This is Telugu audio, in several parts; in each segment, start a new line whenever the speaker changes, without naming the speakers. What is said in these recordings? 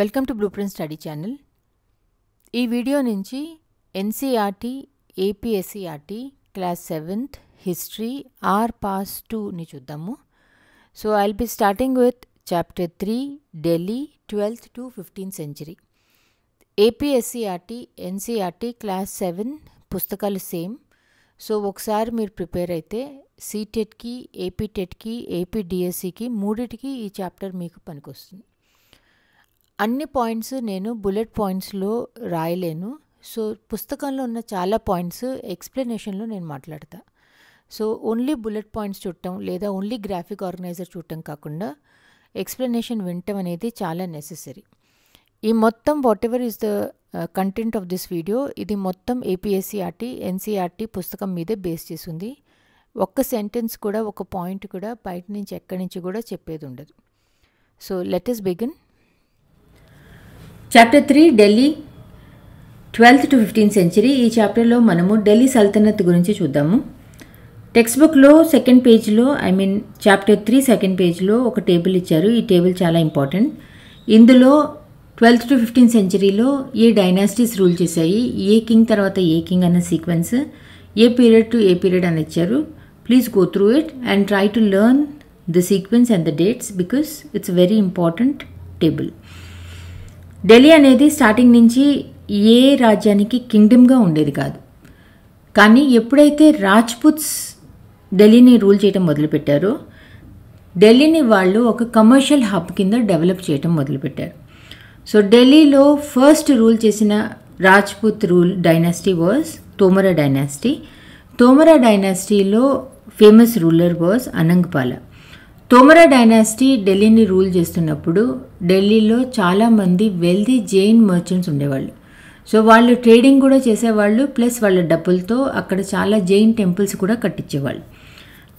welcome to blue print study channel ఈ వీడియో నుంచి NCERT APSCERT class seventh history ఆర్ పాస్ టూని చూద్దాము so I be starting with chapter three Delhi twelfth to fifteenth century APSCERT NCERT class seven పుస్తకాలు సేమ్ సో ఒకసారి మీరు ప్రిపేర్ అయితే సీటెట్కి ఏపీ టెట్కి ఏపీ డిఎస్సికి మూడిటికి ఈ చాప్టర్ మీకు పనికొస్తుంది అన్ని పాయింట్స్ నేను బుల్లెట్ పాయింట్స్లో రాయలేను సో పుస్తకంలో ఉన్న చాలా పాయింట్స్ ఎక్స్ప్లెనేషన్లో నేను మాట్లాడతా సో ఓన్లీ బుల్లెట్ పాయింట్స్ చూడటం లేదా ఓన్లీ గ్రాఫిక్ ఆర్గనైజర్ చూడటం కాకుండా ఎక్స్ప్లెనేషన్ వినటం అనేది చాలా నెససరీ ఈ మొత్తం whatever is the content of this video ఇది మొత్తం ఏపీఎస్సీఆర్టీ ఎన్సీఆర్టీ e e పుస్తకం మీదే బేస్ చేసింది ఒక్క సెంటెన్స్ కూడా ఒక పాయింట్ కూడా బయట నుంచి ఎక్కడి నుంచి కూడా చెప్పేది ఉండదు so let us begin chapter three Delhi twelfth to fifteenth century ఈ చాప్టర్లో మనము ఢిల్లీ సల్తనత్ గురించి చూద్దాము టెక్స్ట్ బుక్లో సెకండ్ పేజ్లో I mean chapter three second పేజ్లో ఒక టేబుల్ ఇచ్చారు ఈ టేబుల్ చాలా ఇంపార్టెంట్ ఇందులో ట్వెల్త్ టు ఫిఫ్టీన్త్ సెంచరీలో ఏ డైనాసిటీస్ రూల్ చేశాయి ఏ కింగ్ తర్వాత ఏ కింగ్ అన్న సీక్వెన్స్ ఏ పీరియడ్ టు ఏ పీరియడ్ అని ఇచ్చారు please go through it and try to learn the sequence and the dates because it's very important table Delhi అనేది స్టార్టింగ్ నుంచి ఏ రాజ్యానికి కింగ్డమ్గా ఉండేది కాదు కానీ ఎప్పుడైతే రాజ్పుత్స్ ఢిల్లీని రూల్ చేయడం మొదలుపెట్టారో ఢిల్లీని వాళ్ళు ఒక కమర్షియల్ హబ్ కింద డెవలప్ చేయడం మొదలుపెట్టారు సో ఢిల్లీలో ఫస్ట్ రూల్ చేసిన Rajput rule dynasty was Tomara dynasty Tomara డైనాసిటీలో famous ruler was Anangpala Tomara dynasty ఢిల్లీని రూల్ చేస్తున్నప్పుడు ఢిల్లీలో చాలామంది వెల్దీ జైన్ మర్చెంట్స్ ఉండేవాళ్ళు సో వాళ్ళు ట్రేడింగ్ కూడా చేసేవాళ్ళు ప్లస్ వాళ్ళ డబ్బులతో అక్కడ చాలా జైన్ టెంపుల్స్ కూడా కట్టించేవాళ్ళు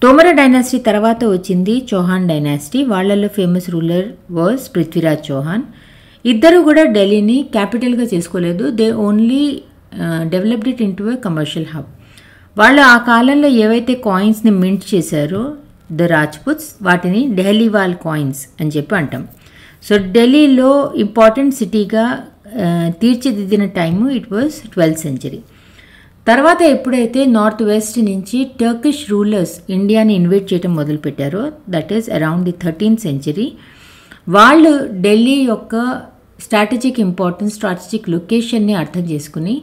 తోమర డైనాసిటీ తర్వాత వచ్చింది చౌహాన్ డైనాసిటీ వాళ్ళలో famous ruler was Prithviraj Chauhan ఇద్దరు కూడా ఢిల్లీని క్యాపిటల్గా చేసుకోలేదు they only developed it into a commercial hub వాళ్ళు ఆ కాలంలో ఏవైతే కాయిన్స్ని మింట్ చేశారో ద రాజ్పుత్స్ వాటిని వాల్ కాయిన్స్ అని చెప్పి అంటాం సో ఢిల్లీలో ఇంపార్టెంట్ సిటీగా తీర్చిదిద్దిన time it was twelfth century తర్వాత ఎప్పుడైతే నార్త్ వెస్ట్ నుంచి టర్కిష్ రూలర్స్ ఇండియాని ఇన్వైట్ చేయడం మొదలుపెట్టారో that is around the thirteenth century వాళ్ళు ఢిల్లీ యొక్క స్ట్రాటజిక్ ఇంపార్టెన్స్ స్ట్రాటజిక్ లొకేషన్ని అర్థం చేసుకుని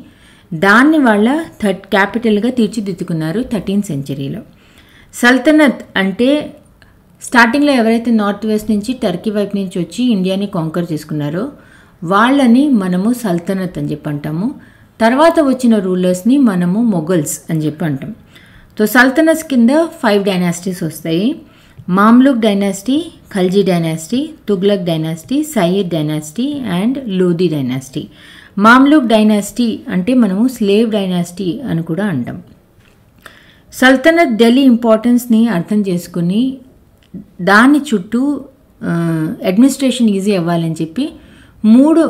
దాన్ని వాళ్ళ థర్డ్ క్యాపిటల్గా తీర్చిదిద్దుకున్నారు థర్టీన్త్ సెంచరీలో సల్తనత్ అంటే స్టార్టింగ్లో ఎవరైతే నార్త్ వెస్ట్ నుంచి టర్కీ వైపు నుంచి వచ్చి ఇండియాని కాంకర్ చేసుకున్నారో వాళ్ళని మనము సల్తనత్ అని చెప్పి అంటాము తర్వాత వచ్చిన రూలర్స్ని మనము మొఘల్స్ అని చెప్పి అంటాం సో సల్తనత్స్ కింద ఫైవ్ డైనాసిటీస్ వస్తాయి Mamluk dynasty Khalji dynasty Tughlaq dynasty Sayyid dynasty and Lodhi dynasty Mamluk dynasty అంటే మనము స్లేవ్ డైనాసిటీ అని కూడా అంటాం సల్తనత్ ఢిల్లీ ఇంపార్టెన్స్ని అర్థం చేసుకుని దాని చుట్టూ అడ్మినిస్ట్రేషన్ ఈజీ అవ్వాలని చెప్పి మూడు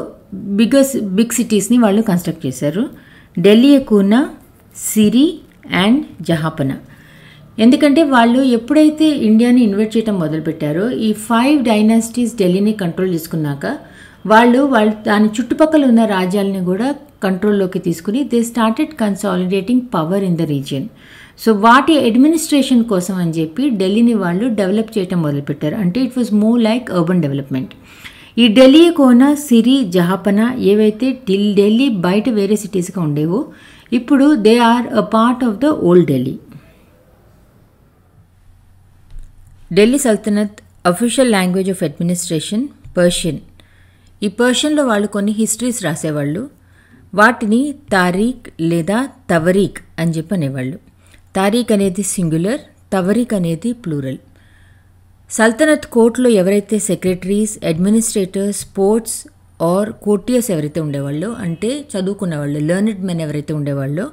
బిగ్గెస్ బిగ్ సిటీస్ని వాళ్ళు కన్స్ట్రక్ట్ చేశారు ఢిల్లీ కూనా సిరి అండ్ జహాపన ఎందుకంటే వాళ్ళు ఎప్పుడైతే ఇండియాని ఇన్వైట్ చేయడం మొదలుపెట్టారో ఈ ఫైవ్ డైనాసిటీస్ ఢిల్లీని కంట్రోల్ చేసుకున్నాక వాళ్ళు వాళ్ళు దాని చుట్టుపక్కల ఉన్న రాజ్యాలని కూడా కంట్రోల్లోకి తీసుకుని they started consolidating power in the region so వాటి అడ్మినిస్ట్రేషన్ కోసం అని చెప్పి ఢిల్లీని వాళ్ళు డెవలప్ చేయటం మొదలుపెట్టారు అంటే it was more like urban development ఈ ఢిల్లీ కోన సిరి జహాపన ఏవైతే ఢిల్లీ బయట వేరే సిటీస్గా ఉండేవో ఇప్పుడు they are a part of the old Delhi Delhi sultanate official language of administration Persian ఈ పర్షియన్లో వాళ్ళు కొన్ని హిస్టరీస్ రాసేవాళ్ళు వాటిని తారీఖ్ లేదా తవరీక్ అని చెప్పి అనేవాళ్ళు తారీఖ్ అనేది సింగులర్ తవరిక్ అనేది ప్లూరల్ సల్తనత్ కోర్టులో ఎవరైతే secretaries administrators sports or courtiers ఎవరైతే ఉండేవాళ్ళో అంటే చదువుకున్న వాళ్ళు లెర్నెడ్ మెన్ ఎవరైతే ఉండేవాళ్ళో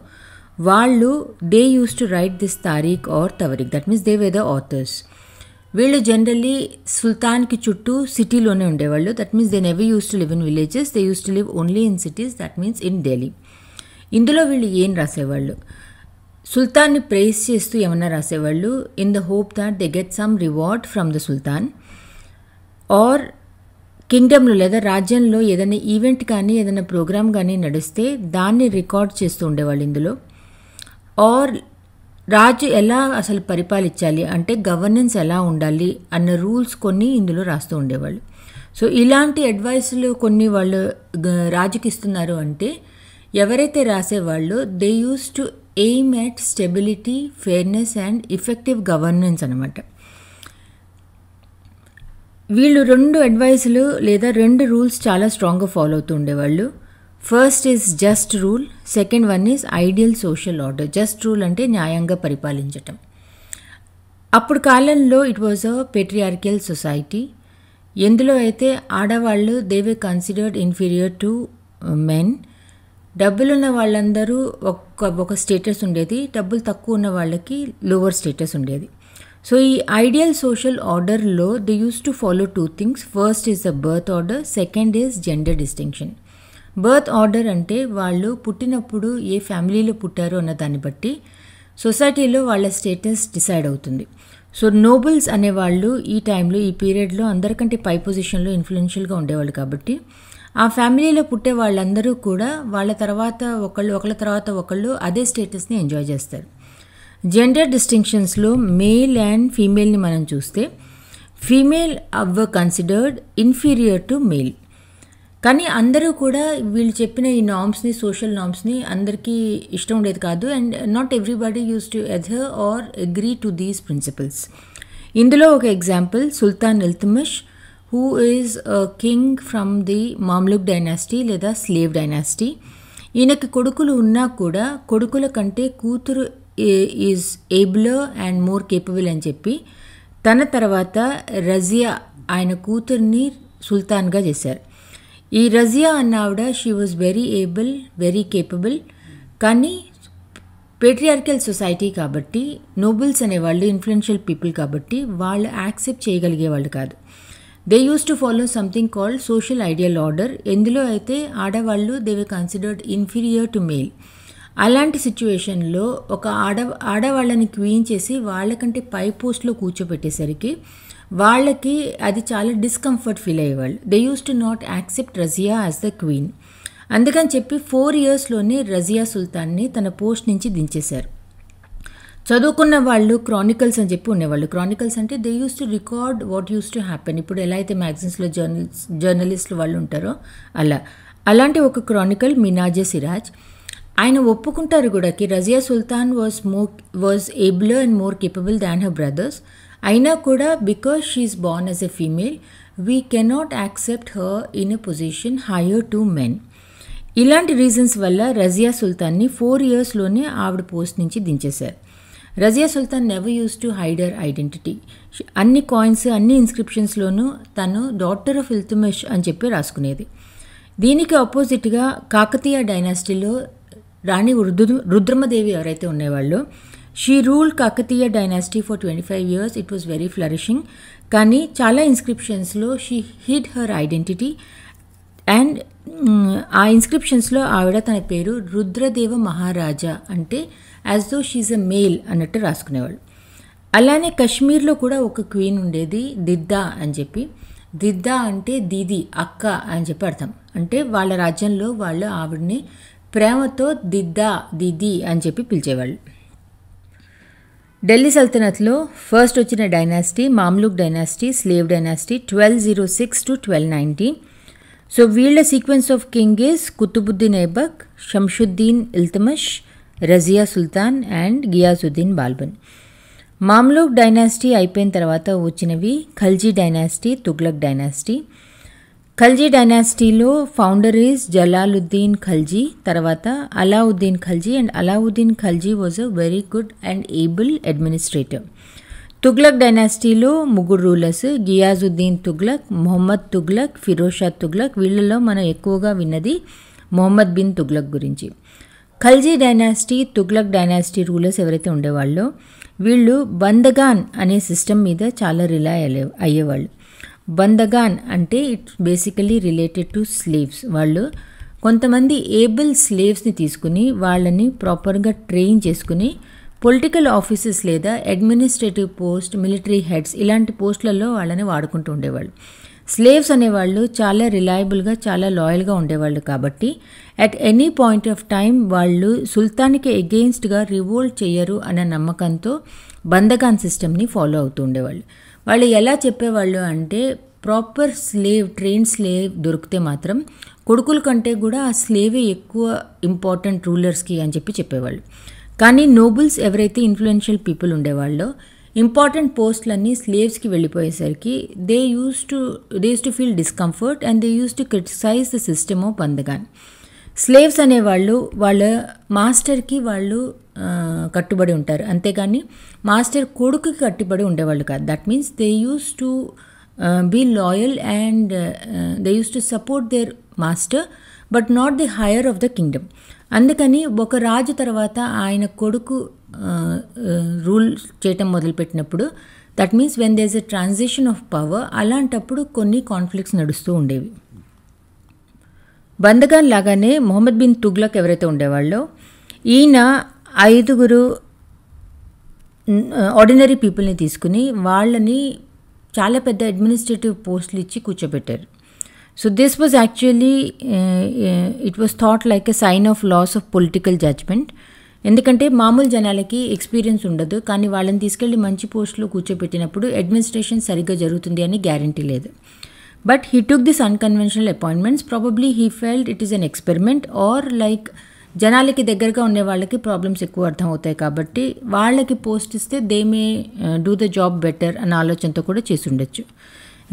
వాళ్ళు they use to write this tarikh or tawarikh that means they were the authors వీళ్ళు జనరల్లీ సుల్తాన్కి చుట్టూ సిటీలోనే ఉండేవాళ్ళు that means they never use to live in villages they use to live only in cities that means in Delhi ఇందులో వీళ్ళు ఏం రాసేవాళ్ళు సుల్తాన్ని ప్రేస్ చేస్తూ ఏమన్నా రాసేవాళ్ళు in the hope that they get some reward from the sultan or కింగ్డమ్లో లేదా రాజ్యంలో ఏదైనా ఈవెంట్ కానీ ఏదైనా ప్రోగ్రామ్ కానీ నడిస్తే దాన్ని రికార్డ్ చేస్తూ ఉండేవాళ్ళు ఇందులో ఆర్ రాజు ఎలా అసలు పరిపాలించాలి అంటే గవర్నెన్స్ ఎలా ఉండాలి అన్న రూల్స్ కొన్ని ఇందులో రాస్తూ ఉండేవాళ్ళు సో ఇలాంటి అడ్వైస్లు కొన్ని వాళ్ళు రాజుకి ఇస్తున్నారు అంటే ఎవరైతే రాసేవాళ్ళు they use to aim at stability fairness and effective governance అనమాట వీళ్ళు రెండు అడ్వైసులు లేదా రెండు రూల్స్ చాలా స్ట్రాంగ్గా ఫాలో అవుతూ ఉండేవాళ్ళు first is just rule second one is ideal social order just rule అంటే న్యాయంగా పరిపాలించటం అప్పుడు కాలంలో it was a patriarchal society ఎందులో అయితే ఆడవాళ్ళు they considered inferior to men డబ్బులున్న వాళ్ళందరూ ఒక్క ఒక స్టేటస్ ఉండేది డబ్బులు తక్కువ ఉన్న వాళ్ళకి లోవర్ స్టేటస్ ఉండేది సో ఈ ఐడియల్ సోషల్ ఆర్డర్లో they use to follow two things first is the birth order second is gender distinction birth order అంటే వాళ్ళు పుట్టినప్పుడు ఏ ఫ్యామిలీలో పుట్టారో అన్న దాన్ని బట్టి సొసైటీలో వాళ్ళ స్టేటస్ డిసైడ్ అవుతుంది సో నోబుల్స్ అనేవాళ్ళు ఈ టైంలో ఈ పీరియడ్లో అందరికంటే పై పొజిషన్లో ఇన్ఫ్లుయెన్షియల్గా ఉండేవాళ్ళు కాబట్టి ఆ ఫ్యామిలీలో పుట్టే వాళ్ళందరూ కూడా వాళ్ళ తర్వాత ఒకళ్ళు ఒకళ్ళ తర్వాత ఒకళ్ళు అదే స్టేటస్ని ఎంజాయ్ చేస్తారు జెండర్ డిస్టింక్షన్స్లో మేల్ అండ్ ఫీమేల్ని మనం చూస్తే ఫీమేల్ అవ్వ కన్సిడర్డ్ ఇన్ఫీరియర్ టు మేల్ కానీ అందరూ కూడా వీళ్ళు చెప్పిన ఈ నామ్స్ని సోషల్ నామ్స్ని అందరికీ ఇష్టం ఉండేది కాదు and not everybody use to either or agree to these principles ఇందులో ఒక example sultan Iltutmish who is king from the the Mamluk లేదా స్లేవ్ డైనాసిటీ ఈయనకి కొడుకులు ఉన్నా కూడా కొడుకుల కంటే కూతురు is abler and more capable అని చెప్పి తన తర్వాత రజియా ఆయన కూతుర్ని సుల్తాన్గా చేశారు ఈ రజియా అన్న ఆవిడ she was very able very capable కానీ పేట్రియార్కల్ సొసైటీ కాబట్టి నోబుల్స్ అనేవాళ్ళు ఇన్ఫ్లుయెన్షియల్ పీపుల్ కాబట్టి వాళ్ళు యాక్సెప్ట్ చేయగలిగేవాళ్ళు కాదు they use to follow something called social ideal order ఎందులో అయితే ఆడవాళ్ళు they were considered inferior to male అలాంటి సిచ్యువేషన్లో ఒక ఆడ ఆడవాళ్ళని క్వీన్ చేసి వాళ్ళకంటే పై పోస్ట్లో కూర్చోబెట్టేసరికి వాళ్ళకి అది చాలా డిస్కంఫర్ట్ ఫీల్ అయ్యేవాళ్ళు they use to not accept Razia as the queen అందుకని చెప్పి ఫోర్ ఇయర్స్లోనే రజియా సుల్తాన్ని తన పోస్ట్ నుంచి దించేశారు చదువుకున్న వాళ్ళు క్రానికల్స్ అని చెప్పి ఉండేవాళ్ళు క్రానికల్స్ అంటే they use to record what used to happen ఇప్పుడు ఎలా అయితే మ్యాగజైన్స్లో జర్నలిస్ జర్నలిస్టులు వాళ్ళు ఉంటారో అలా అలాంటి ఒక క్రానికల్ మినాజె సిరాజ్ ఆయన ఒప్పుకుంటారు కూడాకి Razia Sultan was more was able and more capable than her brothers అయినా కూడా because she's born as a female we cannot accept her in a position higher to men ఇలాంటి రీజన్స్ వల్ల రజియా సుల్తాన్ని ఫోర్ ఇయర్స్లోనే ఆవిడ పోస్ట్ నుంచి దించేశారు Razia Sultan never use to hide her identity అన్ని కాయిన్స్ అన్ని ఇన్స్క్రిప్షన్స్లోనూ తను డాక్టర్ ఆఫ్ ఇల్తుమిష్ అని చెప్పి రాసుకునేది దీనికి ఆపోజిట్గా కాకతీయ డైనాసిటీలో రాణి రుద్రు రుద్రమదేవి ఎవరైతే ఉండేవాళ్ళు she rule Kakatiya dynasty for twenty five years it was very flourishing కానీ చాలా ఇన్స్క్రిప్షన్స్లో she hid her identity and ఆ ఇన్స్క్రిప్షన్స్లో ఆవిడ తన పేరు రుద్రదేవ మహారాజా అంటే as though she's a male అన్నట్టు రాసుకునేవాళ్ళు అలానే కశ్మీర్లో కూడా ఒక క్వీన్ ఉండేది దిద్దా అని చెప్పి దిద్దా అంటే దీది అక్క అని చెప్పి అర్థం అంటే వాళ్ళ రాజ్యంలో వాళ్ళు ఆవిడని ప్రేమతో దిద్దా దిది అని చెప్పి పిలిచేవాళ్ళు ఢిల్లీ సల్తనత్లో ఫస్ట్ వచ్చిన dynasty Mamluk dynasty slave dynasty twelve zero six to twelve ninety so వీళ్ళ sequence of king is Qutbuddin Aibak Shamsuddin Iltutmish Razia Sultan and Ghiyasuddin Balban Mamluk dynasty అయిపోయిన తర్వాత వచ్చినవి ఖల్జీ డైనాసిటీ తుగ్లక్ డైనాసిటీ ఖల్జీ డైనాసిటీలో ఫౌండర్ ఈజ్ జలాలుద్దీన్ ఖల్జీ తర్వాత Alauddin Khalji and Alauddin Khalji was a very good and able administrative Tughlaq డైనాసిటీలో ముగ్గురు రూలర్స్ గియాజుద్దీన్ తుగ్లక్ మొహమ్మద్ తుగ్లక్ ఫిరోషా తుగ్లక్ వీళ్ళలో మనం ఎక్కువగా విన్నది మొహమ్మద్ బిన్ తుగ్లక్ గురించి Khalji dynasty Tughlaq dynasty rulers ఎవరైతే ఉండేవాళ్ళో వీళ్ళు బందగాన్ అనే సిస్టమ్ మీద చాలా అయ్యే అయ్యేవాళ్ళు బందగాన్ అంటే it's basically related to slaves వాళ్ళు కొంతమంది ఏబుల్ స్లేవ్స్ని తీసుకుని వాళ్ళని ప్రాపర్గా ట్రైన్ చేసుకుని పొలిటికల్ ఆఫీసెస్ లేదా అడ్మినిస్ట్రేటివ్ పోస్ట్ మిలిటరీ హెడ్స్ ఇలాంటి పోస్టులలో వాళ్ళని వాడుకుంటూ ఉండేవాళ్ళు స్లేవ్స్ అనేవాళ్ళు చాలా రిలయబుల్గా చాలా లాయల్గా ఉండేవాళ్ళు కాబట్టి at any point of time వాళ్ళు సుల్తాన్కి ఎగెయిన్స్ట్గా రివోల్ట్ చేయరు అనే నమ్మకంతో బందకాన్ సిస్టమ్ని ఫాలో అవుతూ ఉండేవాళ్ళు వాళ్ళు ఎలా చెప్పేవాళ్ళు అంటే ప్రాపర్ స్లేవ్ ట్రైన్ స్లేవ్ దొరికితే మాత్రం కొడుకుల కంటే కూడా ఆ స్లేవే ఎక్కువ ఇంపార్టెంట్ రూలర్స్కి అని చెప్పి చెప్పేవాళ్ళు కానీ నోబుల్స్ ఎవరైతే ఇన్ఫ్లుయెన్షియల్ పీపుల్ ఉండేవాళ్ళో ఇంపార్టెంట్ పోస్టులన్నీ స్లేవ్స్కి వెళ్ళిపోయేసరికి they use to they use to feel discomfort and they use to criticise the system of Bandagan slaves అనేవాళ్ళు వాళ్ళ మాస్టర్కి వాళ్ళు కట్టుబడి ఉంటారు అంతేగాని మాస్టర్ కొడుకుకి కట్టుబడి ఉండేవాళ్ళు కాదు that means they use to be loyal and they use to support their master but not the heir of the kingdom అందుకని ఒక రాజు తర్వాత ఆయన కొడుకు రూల్ చేయటం మొదలుపెట్టినప్పుడు that means when there's a transition of power అలాంటప్పుడు కొన్ని కాన్ఫ్లిక్ట్స్ నడుస్తూ ఉండేవి బందగాన్ లాగానే మొహమ్మద్ బిన్ తుగ్లక్ ఎవరైతే ఉండేవాళ్ళో ఈయన ఐదుగురు ఆర్డినరీ పీపుల్ని తీసుకుని వాళ్ళని చాలా పెద్ద అడ్మినిస్ట్రేటివ్ పోస్టులు ఇచ్చి కూర్చోబెట్టారు so this was actually it was thought like a sign of loss of political judgement ఎందుకంటే మామూలు జనాలకి ఎక్స్పీరియన్స్ ఉండదు కానీ వాళ్ళని తీసుకెళ్లి మంచి పోస్టులో కూర్చోపెట్టినప్పుడు అడ్మినిస్ట్రేషన్ సరిగ్గా జరుగుతుంది అని గ్యారంటీ లేదు but he took this unconventional appointments probably he felt it is an experiment or like జనాలకి దగ్గరగా ఉండే వాళ్ళకి ప్రాబ్లమ్స్ ఎక్కువ అర్థం అవుతాయి కాబట్టి వాళ్ళకి పోస్ట్ ఇస్తే they may do the job better అన్న ఆలోచనతో కూడా చేసి ఉండొచ్చు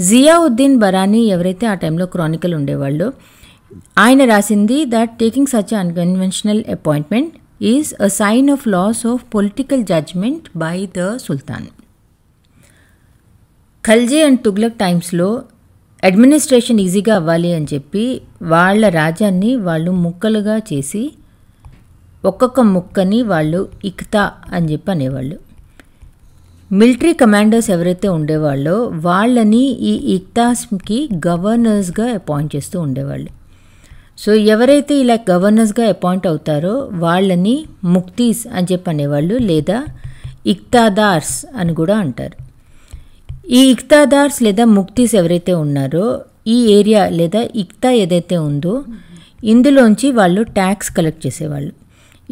జియాఉద్దీన్ బరానీ ఎవరైతే ఆ టైంలో క్రానికల్ ఉండేవాళ్ళు ఆయన రాసింది that taking such unconventional appointment is a sign of loss of political judgement by the sultan Khalji and Tughlaq టైమ్స్లో అడ్మినిస్ట్రేషన్ ఈజీగా అవ్వాలి అని చెప్పి వాళ్ళ రాజ్యాన్ని వాళ్ళు ముక్కలుగా చేసి ఒక్కొక్క ముక్కని వాళ్ళు ఇక్తా అని చెప్పి అనేవాళ్ళు మిలిటరీ కమాండర్స్ ఎవరైతే ఉండేవాళ్ళో వాళ్ళని ఈ ఇక్తాస్కి గవర్నర్స్గా అపాయింట్ చేస్తూ ఉండేవాళ్ళు సో ఎవరైతే ఇలా గవర్నర్స్గా అపాయింట్ అవుతారో వాళ్ళని ముక్తీస్ అని చెప్పి అనేవాళ్ళు లేదా ఇక్తాదార్స్ అని కూడా అంటారు ఈ ఇక్తాదార్స్ లేదా ముక్తీస్ ఎవరైతే ఉన్నారో ఈ ఏరియా లేదా ఇక్తా ఏదైతే ఉందో ఇందులోంచి వాళ్ళు ట్యాక్స్ కలెక్ట్ చేసేవాళ్ళు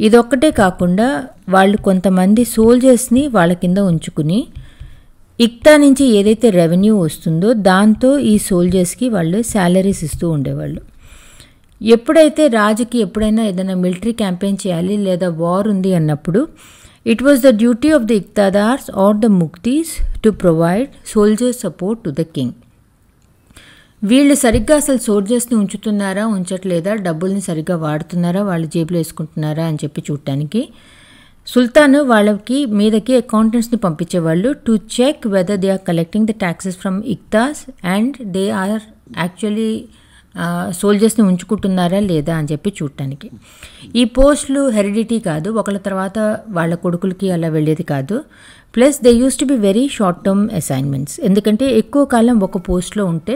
ఇదొక్కటే కాకుండా వాళ్ళు కొంతమంది సోల్జర్స్ని వాళ్ళ కింద ఉంచుకుని ఇక్తా నుంచి ఏదైతే రెవెన్యూ వస్తుందో దాంతో ఈ సోల్జర్స్కి వాళ్ళు శాలరీస్ ఇస్తూ ఉండేవాళ్ళు ఎప్పుడైతే రాజుకి ఎప్పుడైనా ఏదైనా మిలిటరీ క్యాంపెయిన్ చేయాలి లేదా వార్ ఉంది అన్నప్పుడు it was the duty of the iqtadars or the muqtis to provide soldiers support to the king వీళ్ళు సరిగ్గా అసలు సోల్జర్స్ని ఉంచుతున్నారా ఉంచట్లేదా డబ్బుల్ని సరిగ్గా వాడుతున్నారా వాళ్ళు జేబులో వేసుకుంటున్నారా అని చెప్పి చూడటానికి సుల్తాన్ వాళ్ళకి మీదకి అకౌంటెంట్స్ని పంపించేవాళ్ళు to check whether they are collecting the taxes from iqtas and they are actually సోల్జర్స్ని ఉంచుకుంటున్నారా లేదా అని చెప్పి చూడటానికి ఈ పోస్టులు హెరిడిటీ కాదు ఒకళ్ళ తర్వాత వాళ్ళ కొడుకులకి అలా వెళ్ళేది కాదు plus they use to be very short term assignments ఎందుకంటే ఎక్కువ కాలం ఒక పోస్ట్లో ఉంటే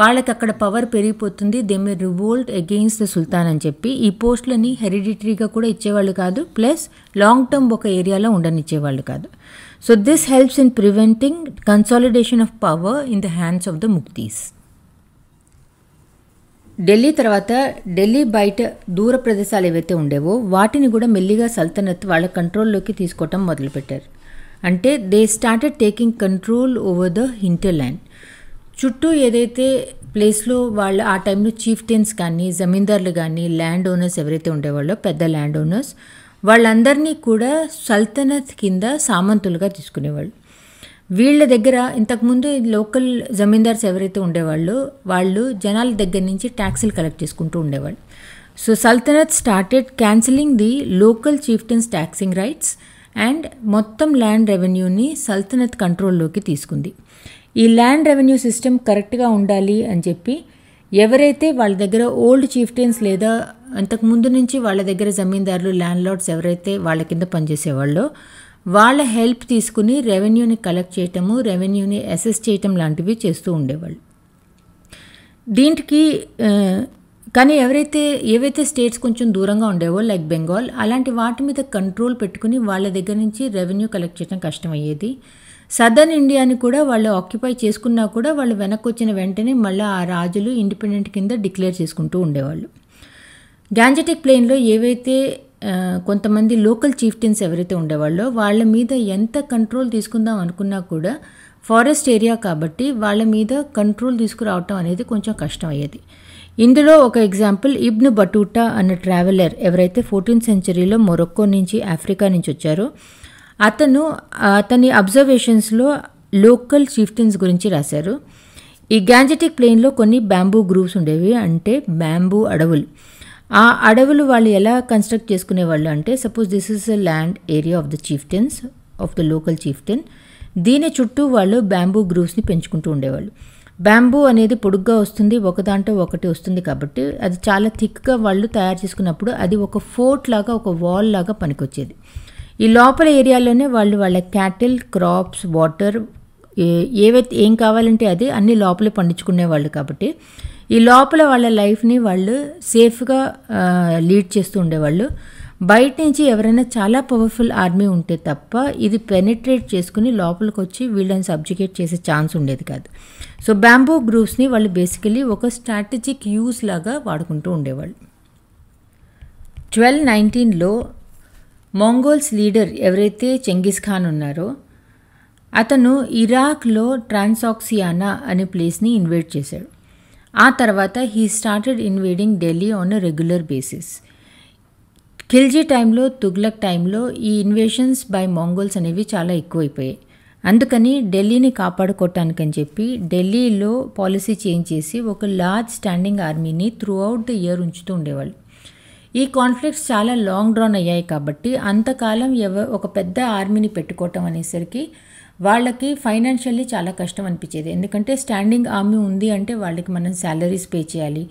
వాళ్ళకి అక్కడ పవర్ పెరిగిపోతుంది they may revolt against the sultan అని చెప్పి ఈ పోస్టులని హెరిడిటరీగా కూడా ఇచ్చేవాళ్ళు కాదు ప్లస్ లాంగ్ టర్మ్ ఒక ఏరియాలో ఉండనిచ్చేవాళ్ళు కాదు so this helps in preventing consolidation of power in the hands of the muqtis Delhi తర్వాత ఢిల్లీ బయట దూర ప్రదేశాలు ఏవైతే ఉండేవో వాటిని కూడా మెల్లిగా సల్తనత్ వాళ్ళ కంట్రోల్లోకి తీసుకోవటం మొదలుపెట్టారు అంటే they started taking control over the hinterland చుట్టూ ఏదైతే ప్లేస్లో వాళ్ళు ఆ టైంలో చీఫ్టెన్స్ కానీ జమీందార్లు కానీ ల్యాండ్ ఓనర్స్ ఎవరైతే ఉండేవాళ్ళో పెద్ద ల్యాండ్ ఓనర్స్ వాళ్ళందరినీ కూడా సల్తనత్ కింద సామంతులుగా తీసుకునేవాళ్ళు వీళ్ళ దగ్గర ఇంతకుముందు లోకల్ జమీందార్స్ ఎవరైతే ఉండేవాళ్ళు వాళ్ళు జనాల దగ్గర నుంచి ట్యాక్సులు కలెక్ట్ చేసుకుంటూ ఉండేవాళ్ళు so Saltanat started cancelling the local chieftains taxing rights and మొత్తం ల్యాండ్ రెవెన్యూని సల్తనత్ కంట్రోల్లోకి తీసుకుంది ఈ ల్యాండ్ రెవెన్యూ సిస్టమ్ కరెక్ట్గా ఉండాలి అని చెప్పి ఎవరైతే వాళ్ళ దగ్గర ఓల్డ్ చీఫ్టెన్స్ లేదా అంతకుముందు నుంచి వాళ్ళ దగ్గర జమీందారులు ల్యాండ్ లార్డ్స్ ఎవరైతే వాళ్ళ కింద పనిచేసేవాళ్ళో వాళ్ళ హెల్ప్ తీసుకుని రెవెన్యూని కలెక్ట్ చేయటము రెవెన్యూని అసెస్ చేయటం లాంటివి చేస్తూ ఉండేవాళ్ళు దీనికి కానీ ఎవరైతే ఏవైతే స్టేట్స్ కొంచెం దూరంగా ఉండేవో లైక్ బెంగాల్ అలాంటి వాటి మీద కంట్రోల్ పెట్టుకుని వాళ్ళ దగ్గర నుంచి రెవెన్యూ కలెక్ట్ చేయడం కష్టమయ్యేది సదర్న్ ఇండియాని కూడా వాళ్ళు ఆక్యుపై చేసుకున్నా కూడా వాళ్ళు వెనక్కి వచ్చిన వెంటనే మళ్ళీ ఆ రాజులు ఇండిపెండెంట్ కింద డిక్లేర్ చేసుకుంటూ ఉండేవాళ్ళు గ్యాంజెటిక్ ప్లెయిన్లో ఏవైతే కొంతమంది లోకల్ చీఫ్టిన్స్ ఎవరైతే ఉండేవాళ్ళో వాళ్ళ మీద ఎంత కంట్రోల్ తీసుకుందాం అనుకున్నా కూడా ఫారెస్ట్ ఏరియా కాబట్టి వాళ్ళ మీద కంట్రోల్ తీసుకురావటం అనేది కొంచెం కష్టం అయ్యేది ఇందులో ఒక ఎగ్జాంపుల్ ఇబ్ను బటూటా అన్న ట్రావెలర్ ఎవరైతే ఫోర్టీన్త్ సెంచరీలో మొరొక్కో నుంచి ఆఫ్రికా నుంచి వచ్చారో అతను అతని అబ్జర్వేషన్స్లో లోకల్ చీఫ్టీన్స్ గురించి రాశారు ఈ గ్యాంజెటిక్ ప్లెయిన్లో కొన్ని బ్యాంబూ గ్రూప్స్ ఉండేవి అంటే బ్యాంబూ అడవులు ఆ అడవులు వాళ్ళు ఎలా కన్స్ట్రక్ట్ చేసుకునేవాళ్ళు అంటే suppose this is a land area of the chieftains of the local chieftain దీని చుట్టూ వాళ్ళు బ్యాంబూ గ్రూవ్స్ని పెంచుకుంటూ ఉండేవాళ్ళు బ్యాంబూ అనేది పొడుగ్గా వస్తుంది ఒకదాంట్లో ఒకటి వస్తుంది కాబట్టి అది చాలా థిక్గా వాళ్ళు తయారు చేసుకున్నప్పుడు అది ఒక ఫోర్ట్ లాగా ఒక వాల్ లాగా పనికొచ్చేది ఈ లోపల ఏరియాలోనే వాళ్ళు వాళ్ళ క్యాటిల్ క్రాప్స్ వాటర్ ఏవైతే ఏం కావాలంటే అది అన్ని లోపలే పండించుకునేవాళ్ళు కాబట్టి ఈ లోపల వాళ్ళ లైఫ్ని వాళ్ళు సేఫ్గా లీడ్ చేస్తూ ఉండేవాళ్ళు బయట నుంచి ఎవరైనా చాలా పవర్ఫుల్ ఆర్మీ ఉంటే తప్ప ఇది పెనిట్రేట్ చేసుకుని లోపలికి వచ్చి వీళ్ళని సబ్జుకేట్ చేసే ఛాన్స్ ఉండేది కాదు సో బ్యాంబూ గ్రూప్స్ని వాళ్ళు బేసికలీ ఒక స్ట్రాటజిక్ యూస్ లాగా వాడుకుంటూ ఉండేవాళ్ళు ట్వెల్వ్ నైన్టీన్లో మంగోల్స్ లీడర్ ఎవరైతే చెంగిస్ ఖాన్ ఉన్నారో అతను ఇరాక్లో ట్రాన్సాక్సియానా అనే ప్లేస్ని ఇన్వైట్ చేశాడు ఆ తర్వాత he started invading Delhi on regular basis Khilji టైంలో తుగ్లక్ టైంలో ఈ ఇన్వేషన్స్ బై మాంగోల్స్ అనేవి చాలా ఎక్కువైపోయాయి అందుకని ఢిల్లీని కాపాడుకోవటానికని చెప్పి ఢిల్లీలో పాలసీ చేంజ్ చేసి ఒక లార్జ్ స్టాండింగ్ ఆర్మీని త్రూ అవుట్ ద ఇయర్ ఉంచుతూ ఉండేవాళ్ళు ఈ కాన్ఫ్లిక్ట్స్ చాలా లాంగ్ డ్రాన్ అయ్యాయి కాబట్టి అంతకాలం ఎవ ఒక పెద్ద ఆర్మీని పెట్టుకోవటం అనేసరికి వాళ్ళకి ఫైనాన్షియల్లీ చాలా కష్టం అనిపించేది ఎందుకంటే స్టాండింగ్ ఆర్మీ ఉంది అంటే వాళ్ళకి మనం శాలరీస్ పే చేయాలి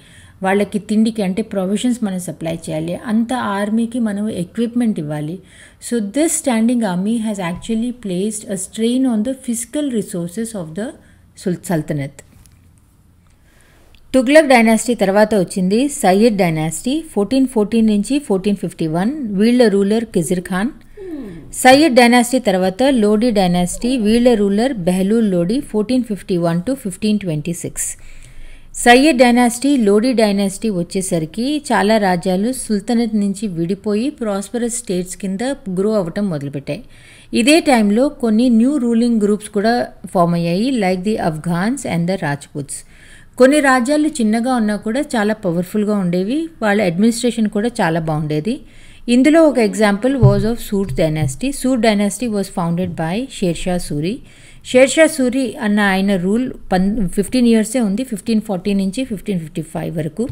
వాళ్ళకి తిండికి అంటే ప్రొవిజన్స్ మనం సప్లై చేయాలి అంత ఆర్మీకి మనం ఎక్విప్మెంట్ ఇవ్వాలి so this standing army has actually placed a strain on the physical resources of the Saltanat Tughlaq dynasty తర్వాత వచ్చింది సయ్యద్ డైనాసిటీ ఫోర్టీన్ ఫోర్టీన్ నుంచి ఫోర్టీన్ ఫిఫ్టీ వన్ వీళ్ళ రూలర్ కిజిర్ ఖాన్ సయ్యద్ డైనాసిటీ తర్వాత లోడీ డైనాసిటీ వీళ్ళ ruler Bahlul Lodi fourteen fifty one to fifteen twenty six Sayyid dynasty Lodi dynasty వచ్చేసరికి చాలా రాజ్యాలు సుల్తనత్ నుంచి విడిపోయి ప్రాస్పరస్ స్టేట్స్ కింద గ్రో అవ్వటం మొదలుపెట్టాయి ఇదే టైంలో కొన్ని న్యూ రూలింగ్ గ్రూప్స్ కూడా ఫామ్ అయ్యాయి like the Afghans and the Rajputs కొన్ని రాజ్యాలు చిన్నగా ఉన్నా కూడా చాలా పవర్ఫుల్గా ఉండేవి వాళ్ళ అడ్మినిస్ట్రేషన్ కూడా చాలా బాగుండేది ఇందులో ఒక example was of Sur dynasty Sur dynasty was founded by Sher Shah Suri Sher Shah Suri అన్న ఆయన రూల్ పన్ ఫిఫ్టీన్ ఇయర్సే ఉంది ఫిఫ్టీన్ ఫార్టీ నుంచి ఫిఫ్టీన్ ఫిఫ్టీ ఫైవ్ వరకు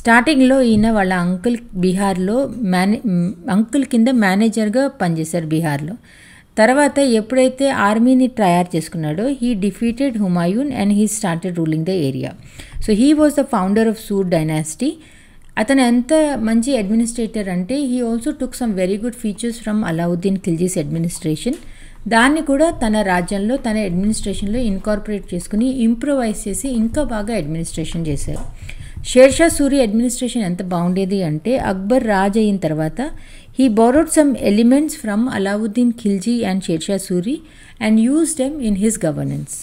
స్టార్టింగ్లో ఈయన వాళ్ళ అంకుల్ బీహార్లో మేనే అంకుల్ కింద మేనేజర్గా పనిచేశారు బీహార్లో తర్వాత ఎప్పుడైతే ఆర్మీని తయారు చేసుకున్నాడో he defeated Humayun and he started ruling the area so he was the founder of Sur dynasty అతను ఎంత మంచి అడ్మినిస్ట్రేటర్ అంటే he also took some very good features from Alauddin Khilji's administration దాన్ని కూడా తన రాజ్యంలో తన అడ్మినిస్ట్రేషన్లో ఇన్కార్పొరేట్ చేసుకుని ఇంప్రూవైజ్ చేసి ఇంకా బాగా అడ్మినిస్ట్రేషన్ చేశారు షేర్షా సూరి అడ్మినిస్ట్రేషన్ ఎంత బాగుండేది అంటే అక్బర్ రాజ్ అయిన తర్వాత he borrowed some elements from Alauddin Khilji and Sher Shah Suri and use them in his governance